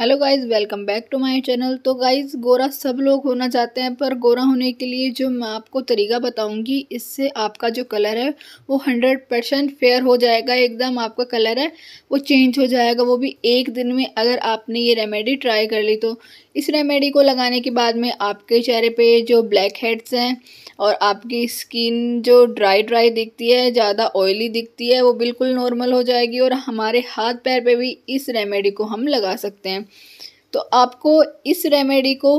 hello guys welcome back to my channel तो guys गोरा सब लोग होना चाहते हैं पर गोरा होने के लिए जो मैं आपको तरीका बताऊंगी इससे आपका जो कलर है वो हंड्रेड परसेंट फेयर हो जाएगा एकदम आपका कलर है वो चेंज हो जाएगा वो भी एक दिन में अगर आपने ये रेमेडी ट्राई कर ली तो इस रेमेडी को लगाने के बाद में आपके चेहरे पे जो ब्लैक हेड्स हैं और आपकी स्किन जो ड्राई ड्राई दिखती है ज़्यादा ऑयली दिखती है वो बिल्कुल नॉर्मल हो जाएगी और हमारे हाथ पैर पे भी इस रेमेडी को हम लगा सकते हैं तो आपको इस रेमेडी को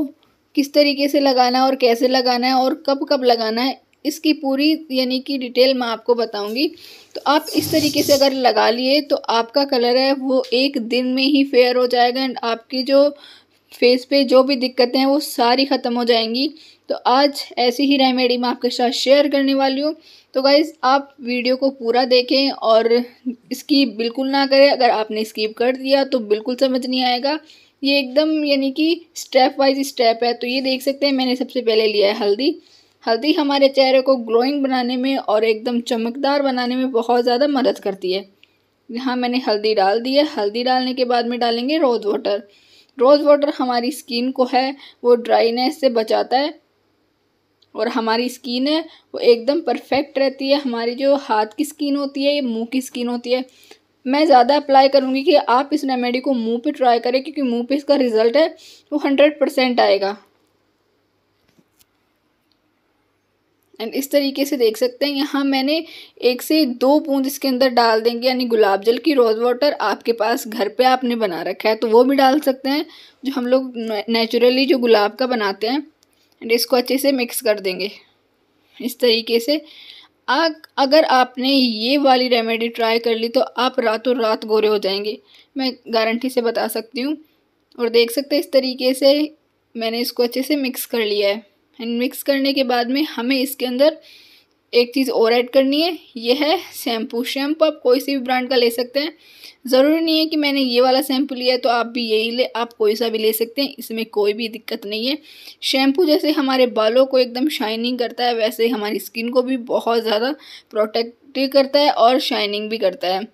किस तरीके से लगाना है और कैसे लगाना है और कब कब लगाना है इसकी पूरी यानी कि डिटेल मैं आपको बताऊंगी तो आप इस तरीके से अगर लगा लिए तो आपका कलर है वो एक दिन में ही फेयर हो जाएगा एंड आपकी जो फेस पे जो भी दिक्कतें हैं वो सारी ख़त्म हो जाएंगी तो आज ऐसी ही रेमेडी मैं आपके साथ शेयर करने वाली हूँ तो गाइज़ आप वीडियो को पूरा देखें और स्कीप बिल्कुल ना करें अगर आपने स्कीप कर दिया तो बिल्कुल समझ नहीं आएगा ये एकदम यानी कि स्टेप वाइज स्टेप है तो ये देख सकते हैं मैंने सबसे पहले लिया है हल्दी हल्दी हमारे चेहरे को ग्लोइंग बनाने में और एकदम चमकदार बनाने में बहुत ज़्यादा मदद करती है यहाँ मैंने हल्दी डाल दी है हल्दी डालने के बाद में डालेंगे रोज़ वाटर रोज़ वाटर हमारी स्किन को है वो ड्राइनेस से बचाता है और हमारी स्किन है वो एकदम परफेक्ट रहती है हमारी जो हाथ की स्किन होती है ये मुंह की स्किन होती है मैं ज़्यादा अप्लाई करूँगी कि आप इस रेमेडी को मुंह पे ट्राई करें क्योंकि मुंह पे इसका रिज़ल्ट है वो हंड्रेड परसेंट आएगा एंड इस तरीके से देख सकते हैं यहाँ मैंने एक से दो बूंद इसके अंदर डाल देंगे यानी गुलाब जल की रोज़ वाटर आपके पास घर पे आपने बना रखा है तो वो भी डाल सकते हैं जो हम लोग नेचुरली जो गुलाब का बनाते हैं एंड इसको अच्छे से मिक्स कर देंगे इस तरीके से आग अगर आपने ये वाली रेमेडी ट्राई कर ली तो आप रातों रात गोरे हो जाएंगे मैं गारंटी से बता सकती हूँ और देख सकते हैं इस तरीके से मैंने इसको अच्छे से मिक्स कर लिया है एंड मिक्स करने के बाद में हमें इसके अंदर एक चीज़ और ऐड करनी है ये है शैम्पू शैम्पू आप कोई से भी ब्रांड का ले सकते हैं ज़रूरी नहीं है कि मैंने ये वाला शैम्पू लिया है तो आप भी यही ले आप कोई सा भी ले सकते हैं इसमें कोई भी दिक्कत नहीं है शैम्पू जैसे हमारे बालों को एकदम शाइनिंग करता है वैसे हमारी स्किन को भी बहुत ज़्यादा प्रोटेक्ट करता है और शाइनिंग भी करता है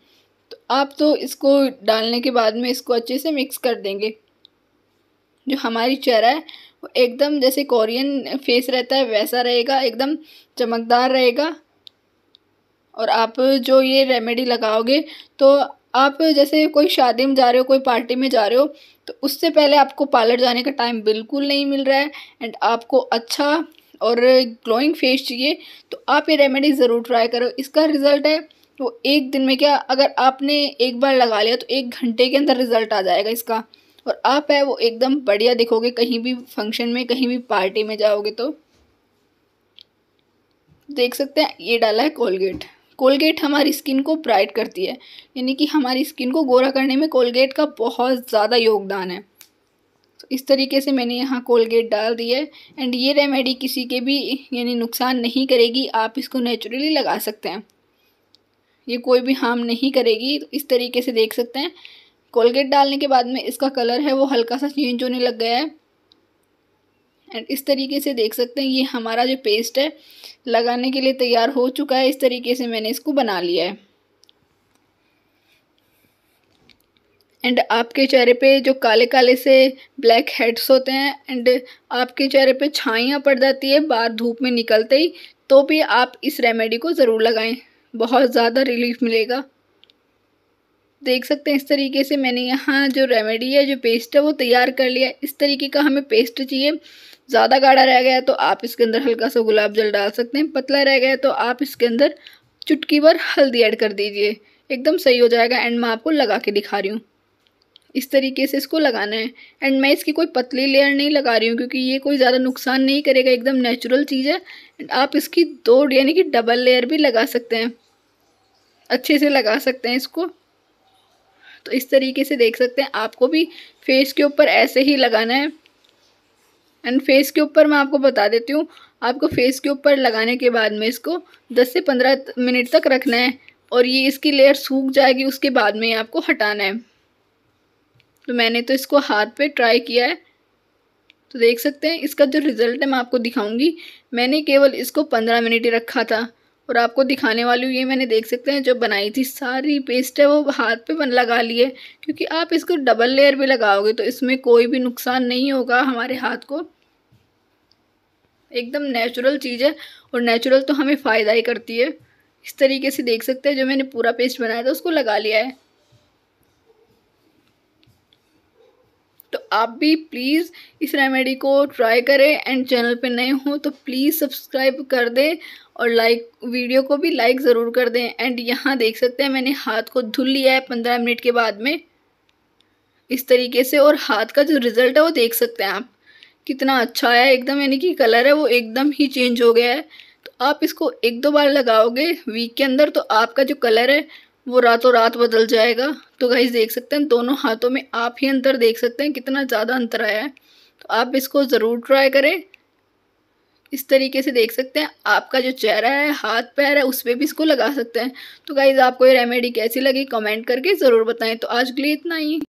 तो आप तो इसको डालने के बाद में इसको अच्छे से मिक्स कर देंगे जो हमारी चेहरा है एकदम जैसे कोरियन फेस रहता है वैसा रहेगा एकदम चमकदार रहेगा और आप जो ये रेमेडी लगाओगे तो आप जैसे कोई शादी में जा रहे हो कोई पार्टी में जा रहे हो तो उससे पहले आपको पार्लर जाने का टाइम बिल्कुल नहीं मिल रहा है एंड आपको अच्छा और ग्लोइंग फेस चाहिए तो आप ये रेमेडी ज़रूर ट्राई करो इसका रिज़ल्ट है वो एक दिन में क्या अगर आपने एक बार लगा लिया तो एक घंटे के अंदर रिज़ल्ट आ जाएगा इसका और आप है वो एकदम बढ़िया दिखोगे कहीं भी फंक्शन में कहीं भी पार्टी में जाओगे तो देख सकते हैं ये डाला है कोलगेट कोलगेट हमारी स्किन को ब्राइट करती है यानी कि हमारी स्किन को गोरा करने में कोलगेट का बहुत ज़्यादा योगदान है तो इस तरीके से मैंने यहाँ कोलगेट डाल दी है एंड ये रेमेडी किसी के भी यानी नुकसान नहीं करेगी आप इसको नेचुरली लगा सकते हैं ये कोई भी हार्म नहीं करेगी तो इस तरीके से देख सकते हैं कोलगेट डालने के बाद में इसका कलर है वो हल्का सा चेंज होने लग गया है एंड इस तरीके से देख सकते हैं ये हमारा जो पेस्ट है लगाने के लिए तैयार हो चुका है इस तरीके से मैंने इसको बना लिया है एंड आपके चेहरे पे जो काले काले से ब्लैक हेड्स होते हैं एंड आपके चेहरे पे छाइयाँ पड़ जाती है बाहर धूप में निकलते ही तो भी आप इस रेमेडी को ज़रूर लगाएं बहुत ज़्यादा रिलीफ मिलेगा देख सकते हैं इस तरीके से मैंने यहाँ जो रेमेडी है जो पेस्ट है वो तैयार कर लिया इस तरीके का हमें पेस्ट चाहिए ज़्यादा गाढ़ा रह गया तो आप इसके अंदर हल्का सा गुलाब जल डाल सकते हैं पतला रह गया तो आप इसके अंदर चुटकी भर हल्दी ऐड कर दीजिए एकदम सही हो जाएगा एंड मैं आपको लगा के दिखा रही हूँ इस तरीके से इसको लगाना है एंड मैं इसकी कोई पतली लेयर नहीं लगा रही हूँ क्योंकि ये कोई ज़्यादा नुकसान नहीं करेगा एकदम नेचुरल चीज़ है एंड आप इसकी दो यानी कि डबल लेयर भी लगा सकते हैं अच्छे से लगा सकते हैं इसको तो इस तरीके से देख सकते हैं आपको भी फेस के ऊपर ऐसे ही लगाना है एंड फेस के ऊपर मैं आपको बता देती हूँ आपको फेस के ऊपर लगाने के बाद में इसको 10 से 15 मिनट तक रखना है और ये इसकी लेयर सूख जाएगी उसके बाद में आपको हटाना है तो मैंने तो इसको हाथ पे ट्राई किया है तो देख सकते हैं इसका जो रिज़ल्ट है मैं आपको दिखाऊंगी मैंने केवल इसको पंद्रह मिनट ही रखा था और आपको दिखाने वाली हूँ ये मैंने देख सकते हैं जो बनाई थी सारी पेस्ट है वो हाथ पे बन लगा ली है क्योंकि आप इसको डबल लेयर भी लगाओगे तो इसमें कोई भी नुकसान नहीं होगा हमारे हाथ को एकदम नेचुरल चीज़ है और नेचुरल तो हमें फ़ायदा ही करती है इस तरीके से देख सकते हैं जो मैंने पूरा पेस्ट बनाया था उसको लगा लिया है आप भी प्लीज़ इस रेमेडी को ट्राई करें एंड चैनल पे नए हो तो प्लीज़ सब्सक्राइब कर दें और लाइक वीडियो को भी लाइक ज़रूर कर दें एंड यहाँ देख सकते हैं मैंने हाथ को धुल लिया है पंद्रह मिनट के बाद में इस तरीके से और हाथ का जो रिज़ल्ट है वो देख सकते हैं आप कितना अच्छा आया एकदम यानी कि कलर है वो एकदम ही चेंज हो गया है तो आप इसको एक दो बार लगाओगे वीक के अंदर तो आपका जो कलर है वो रातों रात बदल जाएगा तो गाइज देख सकते हैं दोनों हाथों में आप ही अंतर देख सकते हैं कितना ज़्यादा अंतर आया है तो आप इसको ज़रूर ट्राई करें इस तरीके से देख सकते हैं आपका जो चेहरा है हाथ पैर है उस पर भी इसको लगा सकते हैं तो गाइज़ आपको ये रेमेडी कैसी लगी कमेंट करके ज़रूर बताएं तो आज के लिए इतना ही